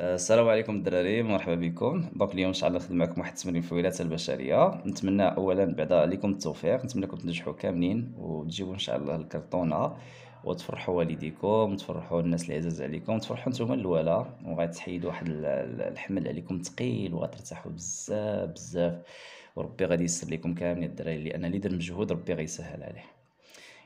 السلام عليكم الدراري مرحبا بكم دونك اليوم ان شاء الله نخدم معكم واحد التمرين في الولاده البشريه نتمنى اولا بعد لكم التوفيق نتمنى لكم تنجحوا كاملين وتجيبوا ان شاء الله الكرتونه وتفرحوا والديكم تفرحوا الناس عزاز عليكم تفرحوا نتوما الاولى وغتحيدوا واحد الحمل عليكم ثقيل وغترتاحوا بزاف بزاف وربي غادي يسر لكم كاملين الدراري لان اللي دار مجهود ربي غيسهل عليه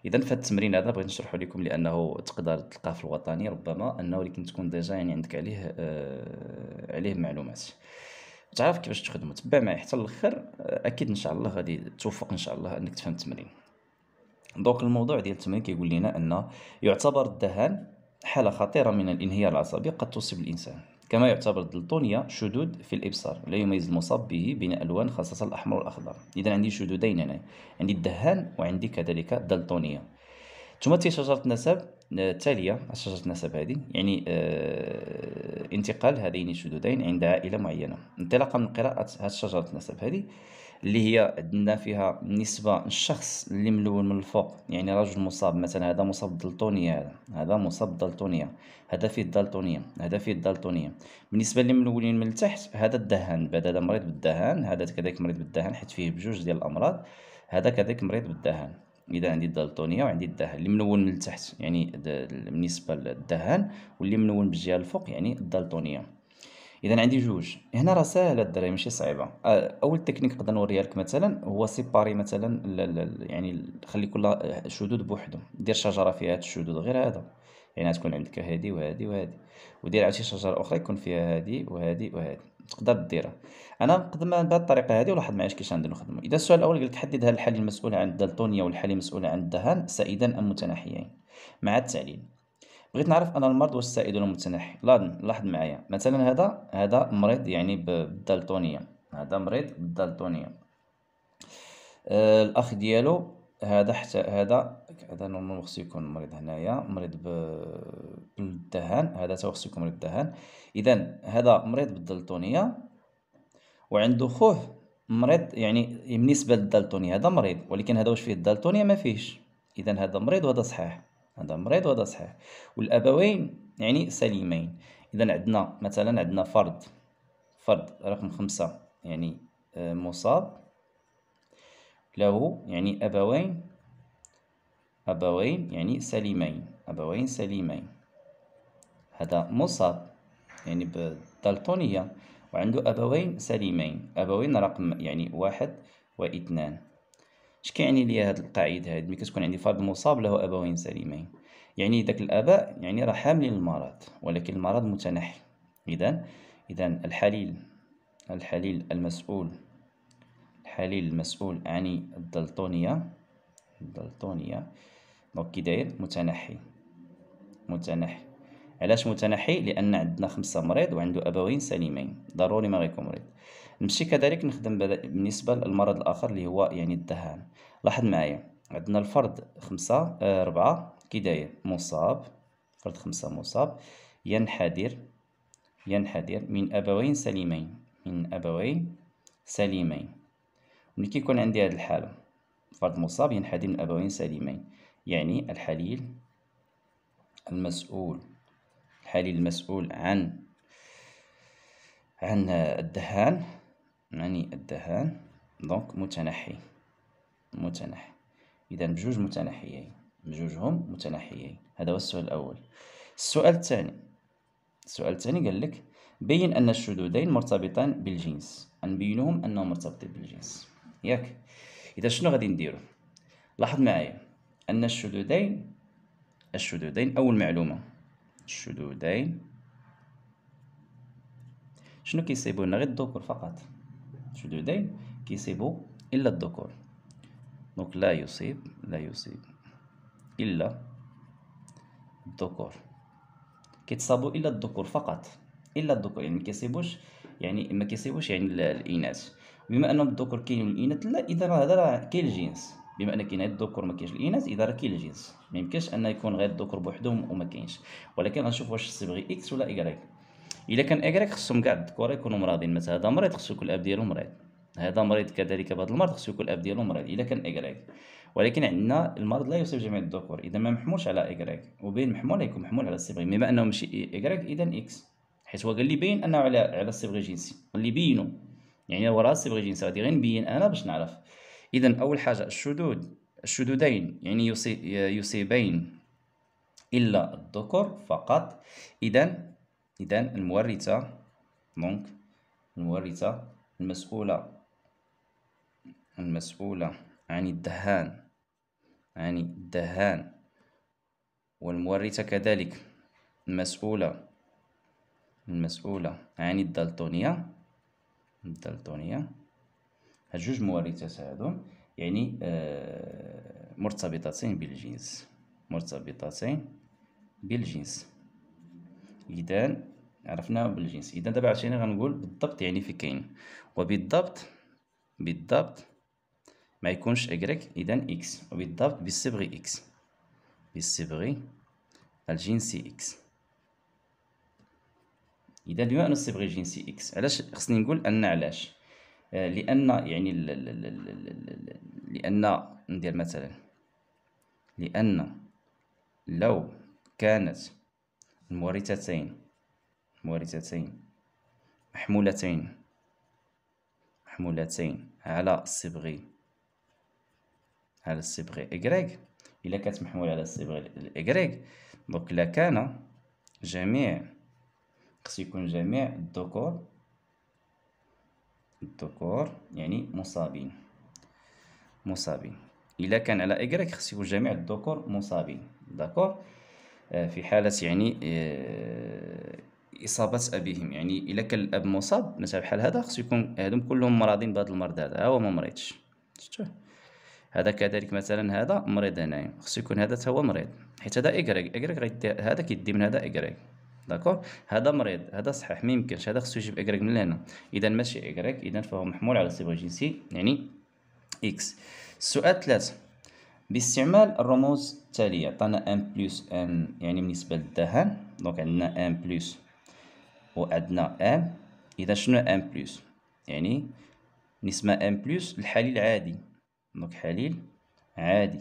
اذا فالتمرين هذا بغيت نشرحه لكم لانه تقدر تلقاه في الوطني ربما انه ولكن تكون ديجا يعني عندك عليه آه عليه معلومات تعرف كيفاش تخدمه تبع معي حتى الاخر آه، اكيد ان شاء الله غادي توفق ان شاء الله انك تفهم التمرين دونك الموضوع ديال التمرين كيقول لنا ان يعتبر الدهان حاله خطيره من الانهيار العصبي قد تصيب الانسان كما يعتبر الدلتونيا شدود في الإبصار لا يميز المصاب به بين ألوان خاصة الأحمر والأخضر إذا عندي شدودين هنا عندي الدهان وعندي كذلك الدلتونيا تمثل شجرة النسب التالية آه، شجرة النسب هذه يعني آه، انتقال هذين الشدودين عند عائلة معينة انطلاقا من قراءة شجرة النسب هذه اللي هي عندنا فيها نسبة الشخص اللي ملون من الفوق يعني رجل مصاب مثلا هذا مصاب بالدلتونية هذا هذا مصاب بالدلتونية هذا فيه الدلتونية هذا فيه الدلتونية بالنسبة اللي ملونين من التحت هذا الدهان بعد هذا مريض بالدهان هذا كذلك مريض بالدهان حيت فيه بجوج ديال الأمراض هذا كذلك مريض بالدهان اذا عندي الدالتونيه وعندي الدهان اللي منون من التحت يعني بالنسبه للدهان واللي منون بالجهه الفوق يعني الدالتونيه اذا عندي جوج هنا راه ساهله الدراري ماشي صعيبه آه، اول تكنيك نقدر نوريها لك مثلا هو سيباري مثلا يعني خلي كل شدود بوحدو دير شجره فيها هاد الشدود غير هذا يعني تكون عندك هادي وهادي وهادي ودير عاوتاني شجره اخرى يكون فيها هادي وهادي وهادي تقدر ديرها انا نقدر نقدمها بهذه الطريقه هذه ولاحظ معايا كيفاش غندير نخدمو اذا السؤال الاول قال لك حدد هل الحاله المسؤوله عن الدالتونيا والحاله المسؤوله عن الدهان سائدا ام متناحيين مع التعليل بغيت نعرف أن المرض واش السائد ولا المتنحي لاحظ معايا مثلا هذا هذا مريض يعني بالدالتونية هذا مريض بالدالتونية آه الأخ ديالو هذا حتى هذا هذا نورمال خصو يكون مريض هنايا مريض بالدهان هذا تا خصو يكون مريض بالدهان اذا هذا مريض بالدالتونيه وعنده خوه مريض يعني بالنسبه للدالتونيه هذا مريض ولكن هذا واش فيه الدالتونيه ما فيهش اذا هذا مريض وهذا صحيح هذا مريض وهذا صحيح والابوين يعني سليمين اذا عندنا مثلا عندنا فرد فرد رقم خمسة يعني آه، مصاب له يعني ابوين ابوين يعني سليمين ابوين سليمين هذا مصاب يعني بالدالتونيه وعنده ابوين سليمين ابوين رقم يعني واحد واثنان اش كيعني ليا هاد القاعده هاد ملي كتكون عندي فرد مصاب له ابوين سليمين يعني داك الاباء يعني راه حاملين المرض ولكن المرض متنحي اذا اذا الحليل الحليل المسؤول الحليل المسؤول عن الدلتونيا الدلتونيا دونك كي داير متنحي متنحي علاش متنحي لان عندنا خمسه مريض وعنده ابوين سليمين ضروري ما غيكون مريض نمشي كذلك نخدم بالنسبة للمرض الآخر اللي هو يعني الدهان لاحظ معايا عندنا الفرد خمسة أربعة ربعة كي داير مصاب فرد خمسة مصاب ينحدر ينحدر من أبوين سليمين من أبوين سليمين ملي كيكون عندي هذه الحالة فرد مصاب ينحدر من أبوين سليمين يعني الحليل المسؤول الحليل المسؤول عن عن آه، الدهان معني الدهان دونك متنحي متنحي إذا بجوج متنحيين بجوجهم متنحيين هذا هو السؤال الأول السؤال الثاني السؤال الثاني قال لك بين أن الشذوذين مرتبطان بالجنس نبينهم أنهم مرتبطين بالجنس ياك إذا شنو غادي نديرو لاحظ معايا أن الشذوذين الشذوذين أول معلومة الشذوذين شنو كيصيبونا غير الذكور فقط شو اليدين كسبوا إلا الذكور دونك لا يصيب لا يصيب إلا الذكور كيتصابو إلا الذكور فقط إلا الذكور يعني, يعني ما كيصيبوش يعني ما كيصيبوش يعني الإناث بما أن الذكور كاين والإناث لا إذا راه هذا كاين الجنس بما ان كاين الذكور ما كاينش الاناث اذا راه كاين الجنس ما يمكنش ان يكون غير الذكور بوحدهم وما كاينش ولكن غنشوف واش الصبغي اكس ولا ايغريك الا كان اكريك خصهم كاع الذكور يكونوا مراضين مثلا هذا مريض خصو يكون الاب ديالو مريض هذا مريض كذلك بهذا المرض خصو يكون الاب ديالو مريض الا كان اكريك ولكن عندنا المرض لا يصيب جميع الذكور اذا ما محمولش على اكريك وبين محمول يكون محمول على الصبغي بما انه ماشي اكريك اذا اكس حيت هو قال لي بين انه على على جنسي الجنسي اللي بينو يعني راه الصبغ الجنسي غادي غير نبين انا باش نعرف اذا اول حاجه الشذوذ الشذوذين يعني يصيبين الا الذكر فقط اذا إذا المورثة دونك المورثة المسؤولة المسؤولة عن الدهان عن الدهان والمورثة كذلك المسؤولة المسؤولة عن الدالتونية الدالتونية هاد جوج مورثات هادو يعني آه مرتبطتين بالجنس مرتبطتين بالجنس إذا عرفنا بالجنس اذا دابا عشان غنقول بالضبط يعني في كاين وبالضبط بالضبط ما يكونش اكريك اذا اكس وبالضبط بالصبغي اكس بالصبغي الجنسي اكس اذا بما ان الصبغي الجنسي اكس علاش خصني نقول ان علاش آه، لان يعني لان ندير مثلا لان لو كانت المورثتين مورثتين محمولتين محمولتين على الصبغي على الصبغي إكغيك إلا كانت محمولة على الصبغي الإكغيك دونك إلا كان جميع خص يكون جميع الذكور الذكور يعني مصابين مصابين إلا كان على إكغيك خص يكون جميع الذكور مصابين داكور آه، في حالة يعني آه، اصابه ابيهم يعني الا كان الاب مصاب مثلا بحال هذا خصو يكون هادو كلهم مرضين بهذا المرض هذا ها هو ما مريضش هذا كذلك مثلا هذا مريض هنايا خصو يكون هذا هو مريض حيت هذا اكريك اكريك هذا كيدي من هذا اكريك داكور هذا مريض هذا صحيح ما يمكنش هذا خصو يجيب اكريك من هنا اذا ماشي اكريك اذا فهو محمول على صفه جنسي يعني اكس السؤال ثلاثة باستعمال الرموز التالية عطانا ان بلس ان يعني بالنسبة للدهان دونك عندنا ان بلس وعندنا ام اذا شنو ام بلس يعني نسمة ام بلس الحليل عادي دونك حليل عادي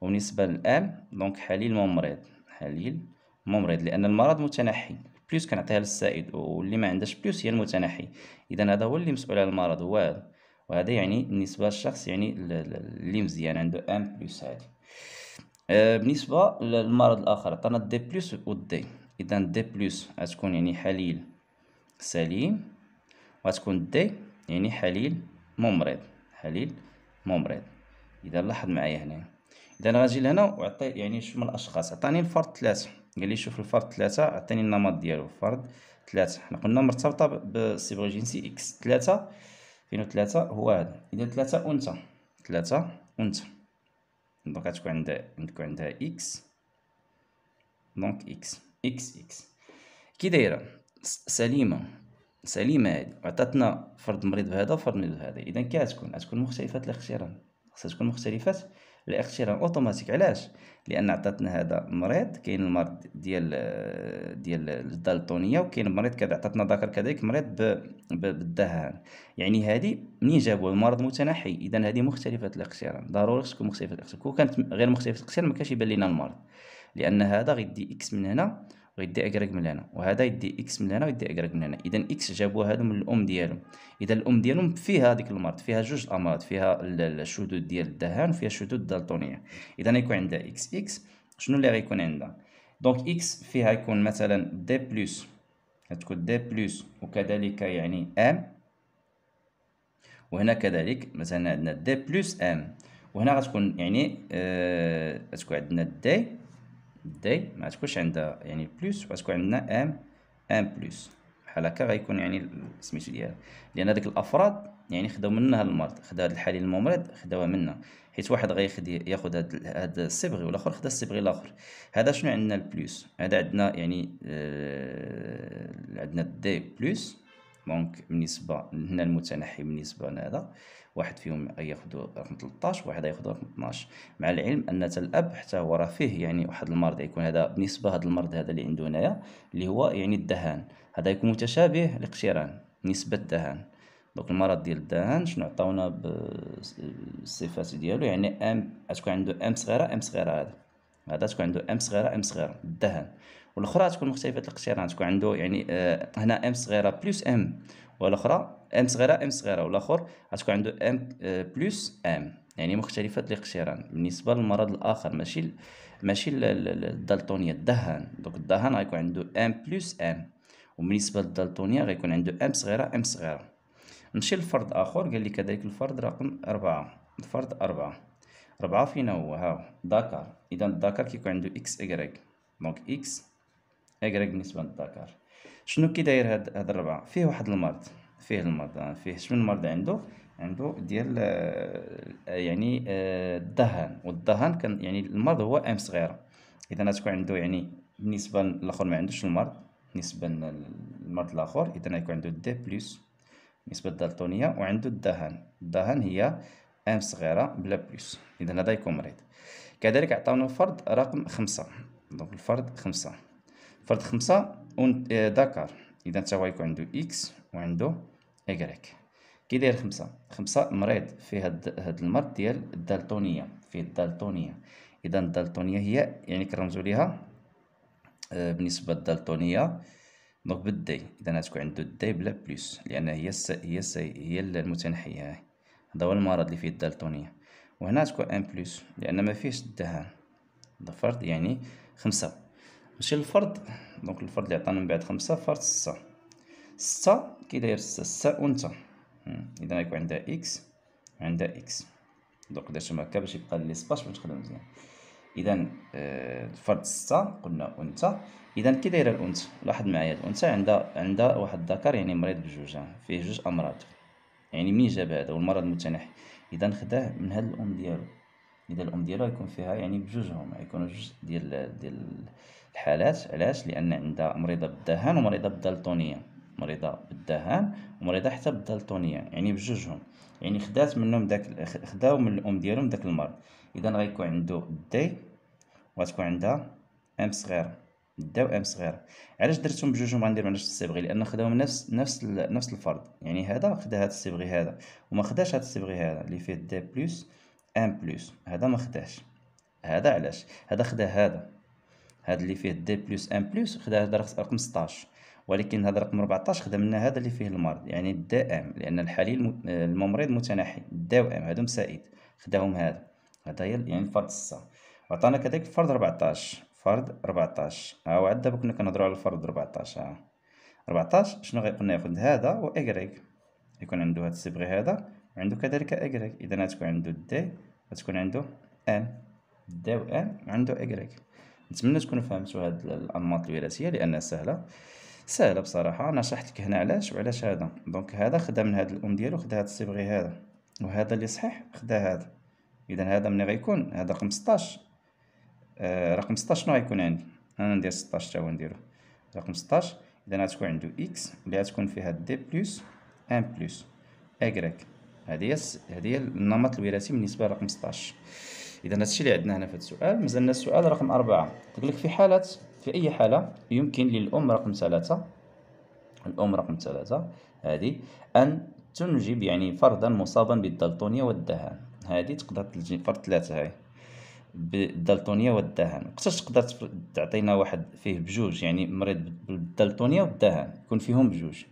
وبالنسبة للام دونك حليل ممرض حليل ممرض لان المرض متنحي بلس كنعطيها للسائد واللي ما عندهاش بلس هي المتنحي اذا هذا هو اللي مسؤول على المرض هو هذا وهذا يعني بالنسبه للشخص يعني اللي مزيان عنده ام بلس عادي بالنسبه للمرض الاخر عطانا دي بلس والدي اذا دي بلس غتكون يعني حليل سليم وغتكون دي يعني حليل ممرض حليل ممرض اذا لاحظ معايا هنا اذا غنجي لهنا وعطي يعني شوف من الاشخاص عطاني الفرد ثلاثة قال لي شوف الفرد ثلاثة عطاني النمط ديالو فرد ثلاثة حنا قلنا مرتبطة بالصبغة جنسي اكس ثلاثة فين ثلاثة هو هذا اذا ثلاثة انثى ثلاثة انثى دونك غتكون عندها عندكم عندها اكس دونك اكس اكس اكس كي دايره سليمه سليمه هادي عطاتنا فرد مريض بهذا وفرد مريض بهذا اذا كي غتكون غتكون مختلفه الاختيارات خصها تكون مختلفه الاختيارات اوتوماتيك علاش لان عطاتنا هذا مريض كاين المرض ديال ديال الدالتونيه وكاين مريض كذا عطاتنا ذكر كذلك مريض بالدهان يعني هذه منين جابوها المرض متنحي اذا هذه مختلفه الاختيارات ضروري خص تكون مختلفه الاختيارات كون كانت غير مختلفه الاختيارات ما كانش يبان لنا المرض لان هذا غيدي اكس من هنا غيدي اكراك من هنا وهذا يدي اكس من هنا ويدي اكراك من هنا اذا اكس جابوها هادو من الام ديالهم اذا الام ديالهم فيها هذيك المرض فيها جوج الامراض فيها الشذوذ ديال الدهان وفيها الشذوذ الدالتونيه اذا غيكون عندها اكس اكس شنو اللي غيكون عندها دونك اكس فيها يكون مثلا دي بلس غتكون دي بلس وكذلك يعني ام وهنا كذلك مثلا عندنا دي بلس ام وهنا غتكون يعني آه غتكون عندنا دي دي ما تكونش عندها يعني بلس وغتكون عندنا ام ام بلس بحال هكا غيكون يعني سميتو ديالها لان هذاك الافراد يعني خداو منها المرض خدا هاد الحالي الممرض خداوها منا حيت واحد غيخد ياخد هاد هاد الصبغي والاخر خدا الصبغي الاخر هذا شنو عندنا البلس هذا عندنا يعني آه، عندنا دي بلس دونك بالنسبه هنا المتنحي بالنسبه لهذا واحد فيهم ياخذ رقم 13 واحد ياخذ رقم 12 مع العلم ان تاع الاب حتى هو راه فيه يعني واحد المرض يكون هذا بالنسبه هذا المرض هذا اللي عنده هنايا اللي هو يعني الدهان هذا يكون متشابه لاقتران نسبه الدهان دونك المرض ديال الدهان شنو عطاونا بالصفات ديالو يعني ام تكون عنده ام صغيره ام صغيره هذا هذا تكون عنده ام صغيره ام صغيره الدهان والاخرى تكون مختلفه الاقتران يعني تكون عنده يعني آه هنا ام صغيره بلس ام والاخرى ام صغيره ام صغيره والاخر غتكون عنده ام بلس ام يعني مختلفه الاقتران بالنسبه للمرض الاخر ماشي ماشي الدالتونيا الدهان دونك الدهان غيكون عنده ام بلس ام وبالنسبه للدالتونيا غيكون عنده ام صغيره ام صغيره نمشي لفرد اخر قال لي كذلك الفرد رقم أربعة الفرد أربعة أربعة فينا هو هاو دكر اذا الذكر كيكون عنده اكس اكراك دونك اكس اكراك بالنسبه للذكر شنو كي داير هاد هاد الربعه فيه واحد المرض فيه المرض فيه شمن المرض عنده عنده ديال آه، يعني آه، الدهان والدهان كان يعني المرض هو ام صغيره اذا تكون عنده يعني بالنسبه للاخر ما عندوش المرض بالنسبه للمرض الاخر اذا يكون عنده دي بلس بالنسبه للدالتونيه وعنده الدهان الدهان هي ام صغيره بلا بلس اذا هذا يكون مريض كذلك عطاونا الفرد رقم خمسة دونك الفرد خمسة فرد خمسة دكار إذا تا واي يكون عنده إكس وعنده إكغيك كي داير خمسة خمسة مريض فيه هاد, هاد المرض ديال الدالتونية فيه الدالتونية إذا الدالتونية هي يعني كنرمزو ليها آه، بالنسبة للدالتونية دونك بالدي إذا غتكون عنده الدي بلا بلوس لأن هي الس هي الس هي المتنحية هذا هو المرض اللي فيه الدالتونية وهنا تكون ان بلوس لأن ما فيهش الدهان ضفرت يعني خمسة ماشي الفرد دونك الفرد اللي عطانا من بعد خمسة فرد ستة ستة كي داير ستة ستة أنثى إذا غيكون عندها إكس عندها إكس دونك درتهم هكا باش يبقى لي سباش باش تخدم مزيان إذا الفرد آه، ستة قلنا أنثى إذا كي دايرة الأنثى لاحظ معايا الأنثى عندها عندها واحد الذكر يعني مريض بجوج فيه جوج أمراض يعني منين جاب هذا والمرض المتنحي إذا خداه من هاد الأم ديالو إذا الأم ديالو يكون فيها يعني بجوجهم يكونوا جوج ديال ديال الحالات علاش لان عندها مريضه بالدهان ومريضه بالدالتونيه مريضه بالدهان ومريضه حتى بالدالتونيه يعني بجوجهم يعني خدات منهم داك خداو من الام ديالهم داك المرض اذا غيكون عنده دي وغتكون عندها ام صغيره الدا وام صغيره علاش درتهم بجوجهم غندير مع نفس الصبغي لان خداهم نفس نفس نفس الفرد يعني هذا خدا هذا الصبغي هذا وما خداش هذا الصبغي هذا اللي فيه دي بلس ام بلس هذا ما خداش هذا علاش هذا خدا هذا هذا اللي فيه دي بلس ان بلس خدا هذا رقم 16 ولكن هذا رقم 14 خدا منا هذا اللي فيه المرض يعني الدا ام لان الحالي الممرض متناحي الدا ام هادو مسائد خداهم هذا هذا هي يعني الفرد 6 عطانا كذلك الفرد 14 فرد 14 ها هو عندنا كنا كنهضروا على الفرد 14 ها 14 شنو غيقولنا ياخذ هذا و اكريك يكون عنده هذا الصبغي هذا وعنده كذلك اكريك اذا غتكون عنده دي غتكون عنده ام دي و ام عنده اكريك نتمنى تكونوا فهمتوا هاد الانماط الوراثيه لانها سهله سهله بصراحه انا شرحتك هنا علاش وعلاش هذا دونك هذا خدا من هاد الام ديالو خدا هاد الصبغي هذا وهذا اللي صحيح خدا هذا اذا هذا ملي غيكون هذا 15 آه رقم 16 شنو غيكون عندي انا ندير 16 حتى هو نديرو رقم 16 اذا غتكون عنده اكس اللي غتكون فيها دي بلس ان بلس اكريك هذه هي هذه هي النمط الوراثي بالنسبه لرقم 16 اذا هادشي اللي عندنا هنا في هذا السؤال مازلنا السؤال رقم أربعة تقول لك في حالة في اي حالة يمكن للام رقم ثلاثة الام رقم ثلاثة هذه ان تنجب يعني فردا مصابا بالدلطونيه والدهان هذه تقدر تنجب فرد ثلاثة هاي بالدلطونيه والدهان وقتاش تقدر تعطينا واحد فيه بجوج يعني مريض بالدلطونيه والدهان يكون فيهم بجوج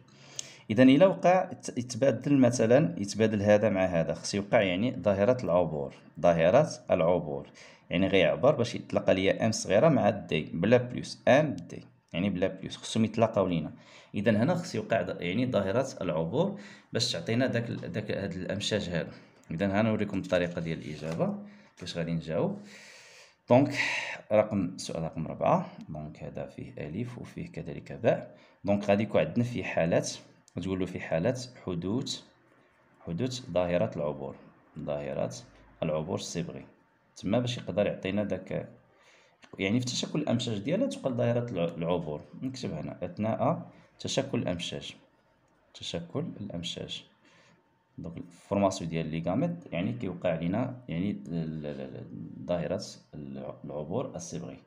اذا الا وقع يتبادل مثلا يتبادل هذا مع هذا خص يوقع يعني ظاهره العبور ظاهره العبور يعني غيعبر باش يتلاقى ليا ام صغيره مع دي بلا بلس ام دي يعني بلا بلس خصهم يتلاقاو لينا اذا هنا خص يوقع يعني ظاهره العبور باش تعطينا داك داك هاد الامشاج هذا اذا نوريكم الطريقه ديال الاجابه كيفاش غادي نجاوب دونك رقم سؤال رقم ربعة دونك هذا فيه ألف وفيه كذلك باء دونك غادي يكون عندنا فيه حالات وتقول له في حالة حدوث حدوث ظاهرة العبور ظاهرة العبور الصبغي تما باش يقدر يعطينا داك يعني في تشكل الامشاج ديالها تقال ظاهرة العبور نكتب هنا اثناء تشكل الامشاج تشكل الامشاج دونك الفورماسيون ديال ليغاميت يعني كيوقع علينا يعني ظاهره العبور الصبغي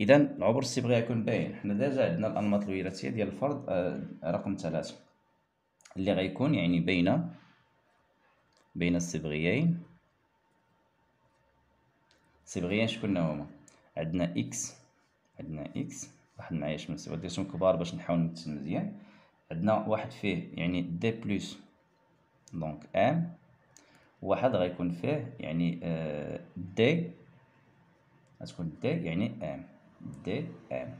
اذا العبور الصبغي يكون باين حنا ديجا عندنا الانماط الوراثيه ديال الفرد آه، رقم ثلاثة اللي غيكون يعني بين بين الصبغيين الصبغيين شكون هما عندنا اكس عندنا اكس واحد معايا سوا ديرتهم كبار باش نحاول نمثل مزيان عندنا واحد فيه يعني دي بلس دونك ام واحد غيكون فيه يعني دي آه، غتكون دي يعني ام دي ام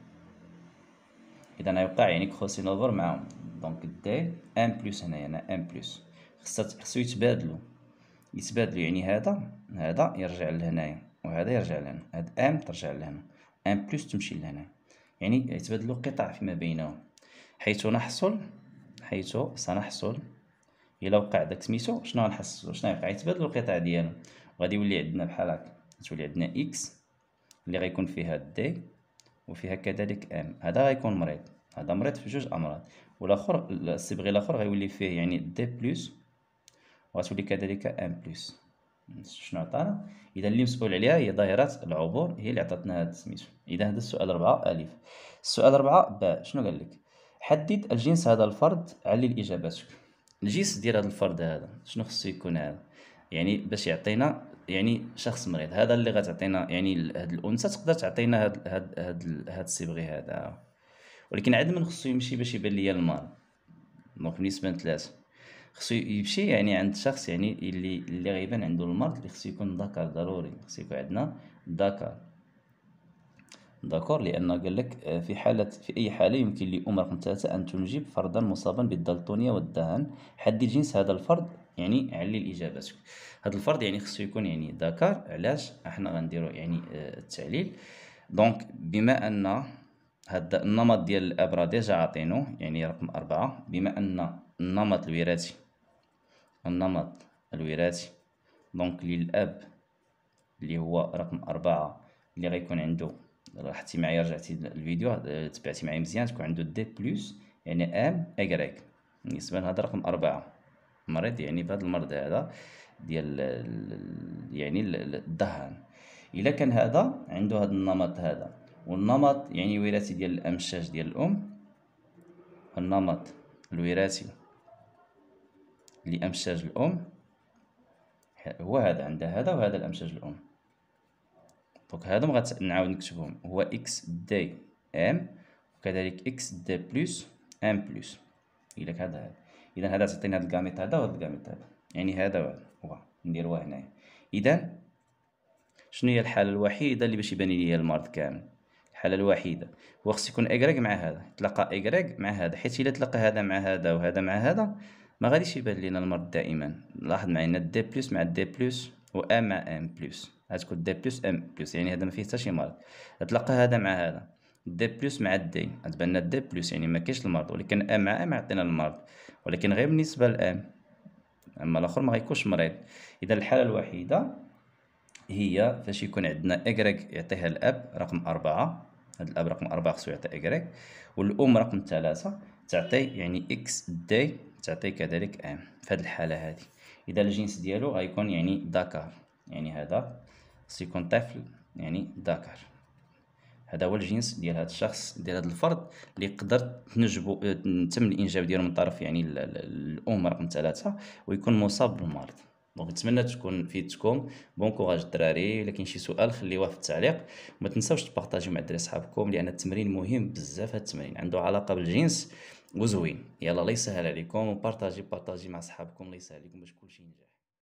اذا غيوقع يعني كروسين اوفر معاهم دونك دي ان بلس هنايا انا ان بلس خصها خصو يتبادلوا يتبادلوا يعني هذا هذا يرجع لهنايا وهذا يرجع لهنا هاد ام ترجع لهنا ان بلس تمشي لهنا يعني يتبادلوا قطع فيما بينهم حيث نحصل حيث سنحصل الا وقع داك سميتو شنو غنحصلو شنو غيوقع يتبادلوا القطع ديالو غادي يولي عندنا بحال هكا تولي عندنا اكس اللي غيكون فيها دي وفيها كذلك ام هذا غيكون مريض هذا مريض في جوج امراض والاخر الصبغي الاخر غيولي فيه يعني دي بلس وغتولي كذلك ام بلس شنو عطانا اذا اللي مسؤول عليها هي ظاهره العبور هي اللي عطاتنا هذا السميتو اذا هذا السؤال 4 الف السؤال 4 ب شنو قال لك حدد الجنس هذا الفرد علل اجابتك الجنس ديال هذا الفرد هذا شنو خصو يكون هذا يعني باش يعطينا يعني شخص مريض هذا اللي غتعطينا يعني هاد الانثى تقدر تعطينا هاد هاد هاد, هاد الصبغي هذا ولكن عاد من خصو يمشي باش يبان ليا المال دونك بالنسبه لثلاثه خصو يمشي يعني عند شخص يعني اللي اللي غيبان عنده المرض اللي خصو يكون ذكر ضروري خصو يكون عندنا ذكر داكور لان قال لك آه، في حاله في اي حاله يمكن لام رقم ثلاثة ان تنجب فردا مصابا بالدلطونيه والدهن حد جنس هذا الفرد يعني علل اجابتك هذا الفرض يعني خصو يكون يعني ذكر علاش احنا غنديرو يعني آه، التعليل دونك بما ان هذا النمط ديال الاب راه ديجا عاطينو يعني رقم أربعة بما ان النمط الوراثي النمط الوراثي دونك للاب اللي هو رقم أربعة اللي غيكون عنده لاحظتي معايا رجعتي الفيديو آه، تبعتي معايا مزيان تكون عنده دي بلس يعني ام اكريك بالنسبه لهذا رقم أربعة مريض يعني بهذا المرض هذا ديال يعني الدهان الا كان هذا عنده هذا النمط هذا والنمط يعني وراثي ديال الامشاج ديال الام النمط الوراثي لامشاج الام هو هذا عندها هذا وهذا الامشاج الام دونك هادو غنعاود نكتبهم هو اكس دي ام وكذلك اكس دي بلس ام بلس الى هذا هذا اذا هذا تعطينا هذا الجاميت هذا وهذا الجاميت هذا يعني هذا هو نديروها هنايا اذا شنو هي الحاله الوحيده اللي باش يبان لي المرض كامل الحاله الوحيده هو خص يكون اكراك مع هذا تلقى اكراك مع هذا حيت الا تلقى هذا مع هذا وهذا مع هذا ما غاديش يبان لينا المرض دائما لاحظ معايا دي بلس مع دي بلس و ام مع ام بلس غتكون دي بلس ام بلس يعني هذا ما فيه حتى شي مرض تلقى هذا مع هذا دي بلس مع دي غتبان لنا دي بلس يعني ما كاينش المرض ولكن ام مع ام عطينا المرض ولكن غير بالنسبه للام اما الاخر ما غيكونش مريض اذا الحاله الوحيده هي فاش يكون عندنا اكريك يعطيها الاب رقم أربعة هذا الاب رقم أربعة خصو يعطي اكريك والام رقم ثلاثة تعطي يعني اكس دي تعطي كذلك ام في هذه الحاله هذه اذا الجنس ديالو غيكون يعني ذكر يعني هذا خصو يكون طفل يعني ذكر هذا هو الجنس ديال هذا الشخص ديال هذا الفرد اللي قدر تنجبو تم الانجاب ديالو من طرف يعني الام رقم ثلاثة ويكون مصاب بالمرض دونك نتمنى تكون فيدتكم بون كوراج الدراري الا كاين شي سؤال خليوه في التعليق وما تنساوش تبارطاجيو مع الدراري صحابكم لان التمرين مهم بزاف هذا التمرين عنده علاقه بالجنس وزوين يلا الله يسهل عليكم وبارطاجي بارطاجي مع صحابكم الله يسهل عليكم باش كلشي ينجح